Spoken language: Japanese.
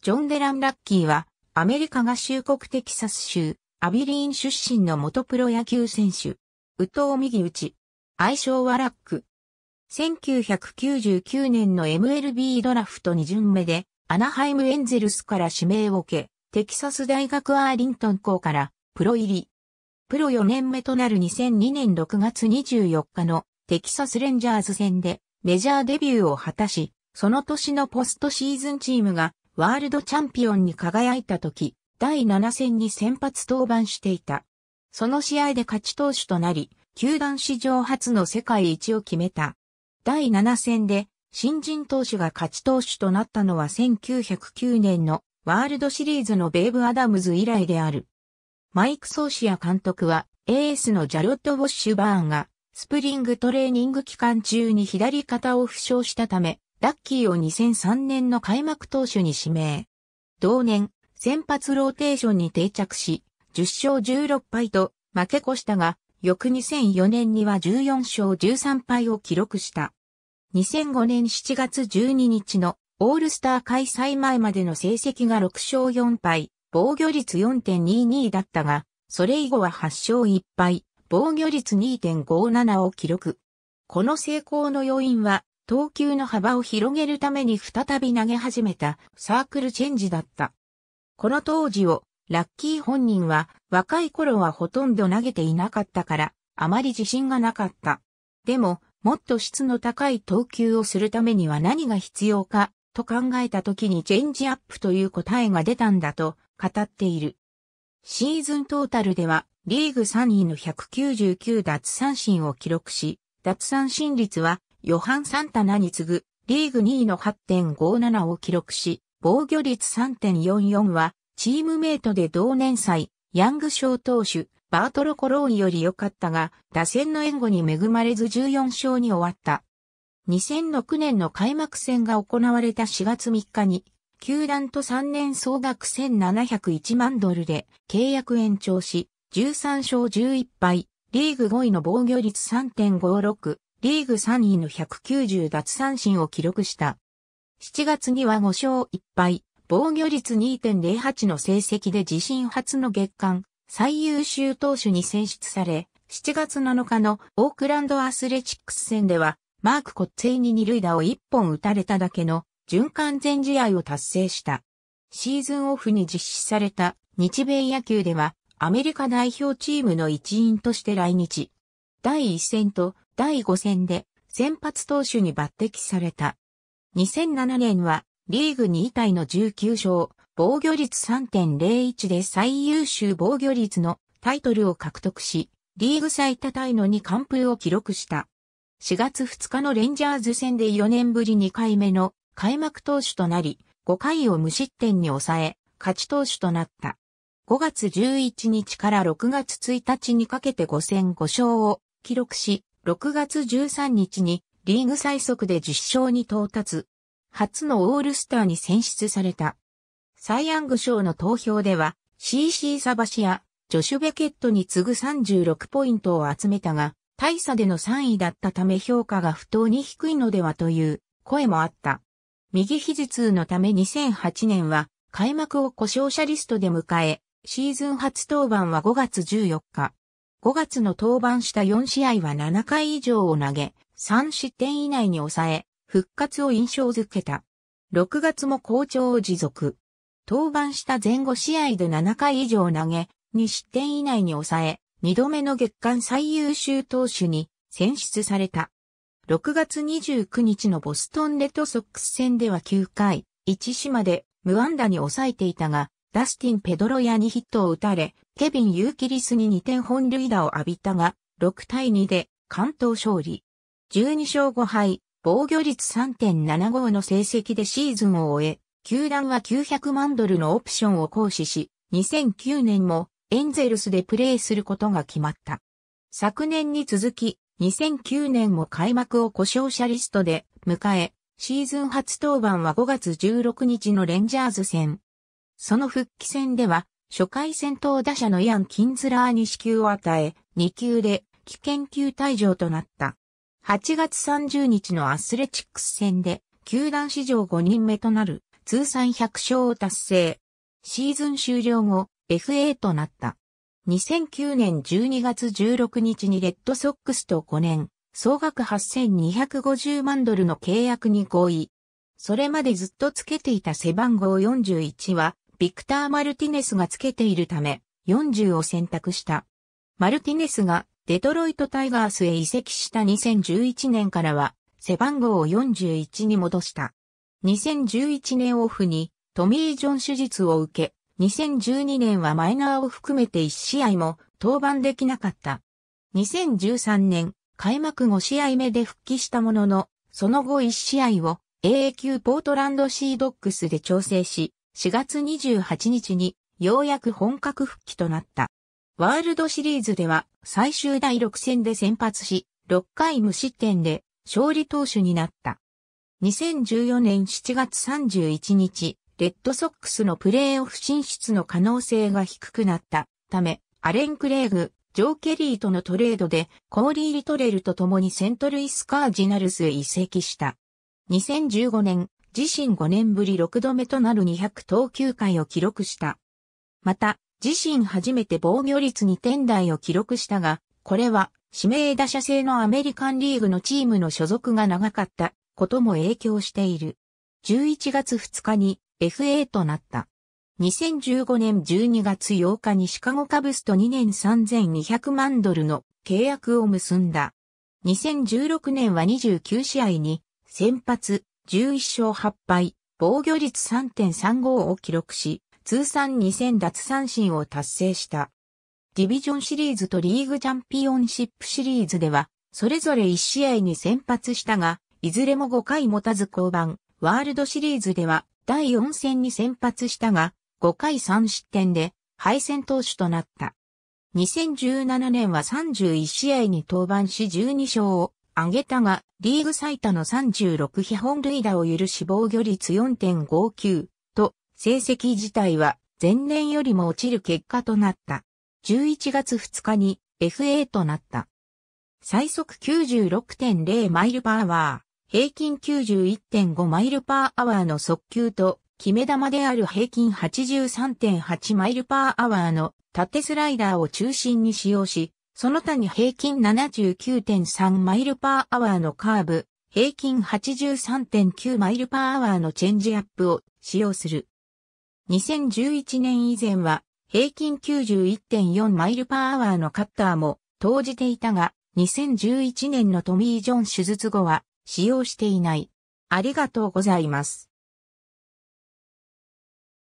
ジョン・デラン・ラッキーは、アメリカ合衆国テキサス州、アビリーン出身の元プロ野球選手。宇藤右打愛称はラック。1999年の MLB ドラフト2巡目で、アナハイム・エンゼルスから指名を受け、テキサス大学アーリントン校からプロ入り。プロ4年目となる2002年6月24日のテキサスレンジャーズ戦でメジャーデビューを果たし、その年のポストシーズンチームがワールドチャンピオンに輝いた時、第7戦に先発登板していた。その試合で勝ち投手となり、球団史上初の世界一を決めた。第7戦で新人投手が勝ち投手となったのは1909年のワールドシリーズのベーブ・アダムズ以来である。マイク・ソーシア監督はエースのジャロット・ウォッシュバーンがスプリングトレーニング期間中に左肩を負傷したためラッキーを2003年の開幕投手に指名。同年、先発ローテーションに定着し、10勝16敗と負け越したが、翌2004年には14勝13敗を記録した。2005年7月12日のオールスター開催前までの成績が6勝4敗、防御率4.22だったが、それ以後は8勝1敗、防御率2.57を記録。この成功の要因は、投球の幅を広げるために再び投げ始めたサークルチェンジだった。この当時をラッキー本人は若い頃はほとんど投げていなかったからあまり自信がなかった。でももっと質の高い投球をするためには何が必要かと考えた時にチェンジアップという答えが出たんだと語っている。シーズントータルではリーグ3位の199奪三振を記録し、奪三振率はヨハン・サンタナに次ぐリーグ2位の8.57を記録し、防御率3.44は、チームメイトで同年祭、ヤング賞投手、バートロ・コローンより良かったが、打線の援護に恵まれず14勝に終わった。2006年の開幕戦が行われた4月3日に、球団と3年総額1701万ドルで契約延長し、13勝11敗、リーグ5位の防御率3.56、リーグ3位の190奪三振を記録した。7月には5勝1敗、防御率2.08の成績で自身初の月間最優秀投手に選出され、7月7日のオークランドアスレチックス戦では、マーク・コッツェイに二塁打を1本打たれただけの循環全試合を達成した。シーズンオフに実施された日米野球では、アメリカ代表チームの一員として来日。第一戦と第5戦で先発投手に抜擢された。2007年はリーグ2位タイの19勝、防御率3.01で最優秀防御率のタイトルを獲得し、リーグ最多タイの2完封を記録した。4月2日のレンジャーズ戦で4年ぶり2回目の開幕投手となり、5回を無失点に抑え、勝ち投手となった。5月11日から6月1日にかけて5戦5勝を記録し、6月13日にリーグ最速で10勝に到達。初のオールスターに選出された。サイ・ヤング賞の投票では、CC サバシやジョシュ・ベケットに次ぐ36ポイントを集めたが、大差での3位だったため評価が不当に低いのではという声もあった。右肘痛のため2008年は開幕を故障者リストで迎え、シーズン初登板は5月14日。5月の登板した4試合は7回以上を投げ、3失点以内に抑え、復活を印象づけた。6月も好調を持続。登板した前後試合で7回以上投げ、2失点以内に抑え、2度目の月間最優秀投手に選出された。6月29日のボストンレッドソックス戦では9回、1島で無安打に抑えていたが、ダスティン・ペドロヤにヒットを打たれ、ケビン・ユーキリスに2点本塁打を浴びたが、6対2で関東勝利。12勝5敗、防御率3.75の成績でシーズンを終え、球団は900万ドルのオプションを行使し、2009年もエンゼルスでプレーすることが決まった。昨年に続き、2009年も開幕を故障者リストで迎え、シーズン初登板は5月16日のレンジャーズ戦。その復帰戦では、初回戦闘打者のイアン・キンズラーに支給を与え、2球で危険球退場となった。8月30日のアスレチックス戦で、球団史上5人目となる通算100勝を達成。シーズン終了後、FA となった。2009年12月16日にレッドソックスと5年、総額8250万ドルの契約に合意。それまでずっとつけていた背番号41は、ビクター・マルティネスがつけているため、40を選択した。マルティネスがデトロイトタイガースへ移籍した2011年からは、背番号を41に戻した。2011年オフにトミー・ジョン手術を受け、2012年はマイナーを含めて1試合も登板できなかった。2013年、開幕5試合目で復帰したものの、その後1試合を AA 級ポートランドシードックスで調整し、4月28日にようやく本格復帰となった。ワールドシリーズでは最終第6戦で先発し、6回無失点で勝利投手になった。2014年7月31日、レッドソックスのプレーオフ進出の可能性が低くなったため、アレン・クレーグ、ジョー・ケリーとのトレードで、コーリー・リトレルと共にセントルイス・カージナルスへ移籍した。2015年自身5年ぶり6度目となる200投球回を記録した。また、自身初めて防御率2点台を記録したが、これは指名打者制のアメリカンリーグのチームの所属が長かったことも影響している。11月2日に FA となった。2015年12月8日にシカゴカブスと2年3200万ドルの契約を結んだ。2016年は29試合に先発、11勝8敗、防御率3.35を記録し、通算2000奪三振を達成した。ディビジョンシリーズとリーグチャンピオンシップシリーズでは、それぞれ1試合に先発したが、いずれも5回持たず降板。ワールドシリーズでは、第4戦に先発したが、5回3失点で、敗戦投手となった。2017年は31試合に登板し12勝を挙げたが、リーグ最多の36基本塁打を許し防御率4.59と、成績自体は前年よりも落ちる結果となった。11月2日に FA となった。最速96.0マイルパーワー、平均91.5マイルパーアワーの速球と、決め球である平均83.8マイルパーアワーの縦スライダーを中心に使用し、その他に平均79.3マイルパーアワーのカーブ、平均83.9マイルパーアワーのチェンジアップを使用する。2011年以前は平均91.4マイルパーアワーのカッターも投じていたが、2011年のトミー・ジョン手術後は使用していない。ありがとうございます。